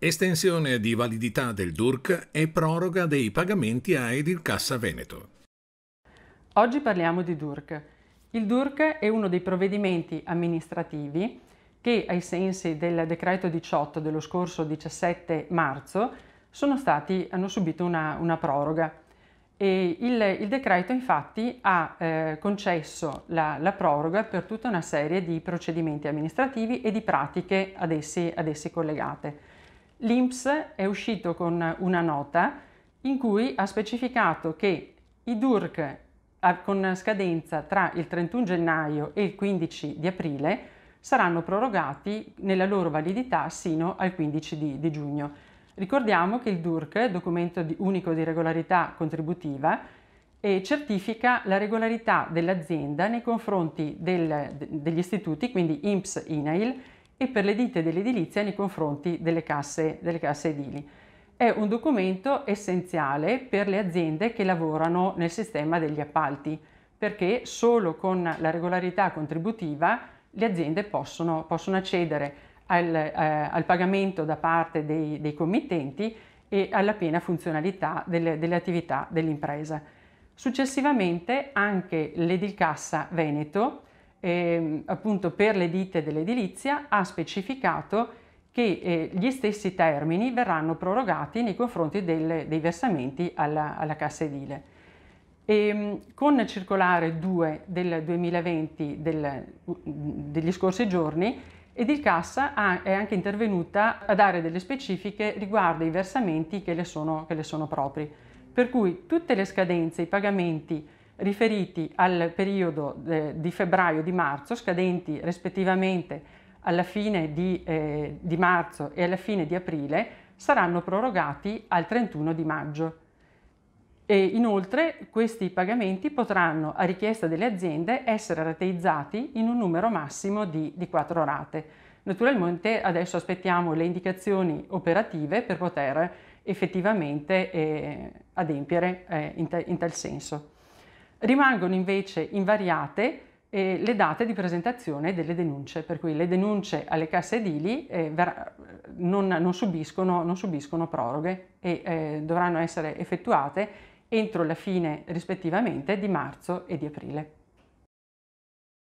Estensione di validità del DURC e proroga dei pagamenti a Edilcassa Veneto. Oggi parliamo di DURC. Il DURC è uno dei provvedimenti amministrativi che, ai sensi del decreto 18 dello scorso 17 marzo, stati, hanno subito una, una proroga. Il, il, decreto infatti ha eh, concesso la, la, proroga per tutta una serie di procedimenti amministrativi e di pratiche ad essi, ad essi collegate l'INPS è uscito con una nota in cui ha specificato che i DURC con scadenza tra il 31 gennaio e il 15 di aprile saranno prorogati nella loro validità sino al 15 di, di giugno. Ricordiamo che il DURC, documento di unico di regolarità contributiva, eh, certifica la regolarità dell'azienda nei confronti del, degli istituti, quindi INPS-INAIL, e e per le ditte dell'edilizia nei confronti delle casse, delle casse edili. È un documento essenziale per le aziende che lavorano nel sistema degli appalti, perché solo con la regolarità contributiva le aziende possono, possono accedere al, eh, al, pagamento da parte dei, dei, committenti e alla piena funzionalità delle, delle attività dell'impresa. Successivamente anche l'Edilcassa Veneto eh, appunto per le ditte dell'edilizia ha specificato che eh, gli stessi termini verranno prorogati nei confronti del, dei versamenti alla, alla cassa edile. E, ehm, con circolare 2 del 2020 del, mm, degli scorsi giorni, Edilcassa ha, è anche intervenuta a dare delle specifiche riguardo i versamenti che le sono, che le sono propri. Per cui tutte le scadenze, i pagamenti, riferiti al periodo eh, di febbraio e di marzo, scadenti rispettivamente alla fine di, eh, di, marzo e alla fine di aprile, saranno prorogati al 31 di maggio. E inoltre questi pagamenti potranno, a richiesta delle aziende, essere rateizzati in un numero massimo di, di 4 rate. Naturalmente adesso aspettiamo le indicazioni operative per poter effettivamente eh, adempiere eh, in, in tal senso. Rimangono invece invariate eh, le date di presentazione delle denunce, per cui le denunce alle casse edili eh, ver- non, non, subiscono, non, subiscono, proroghe e eh, dovranno essere effettuate entro la fine rispettivamente di marzo e di aprile.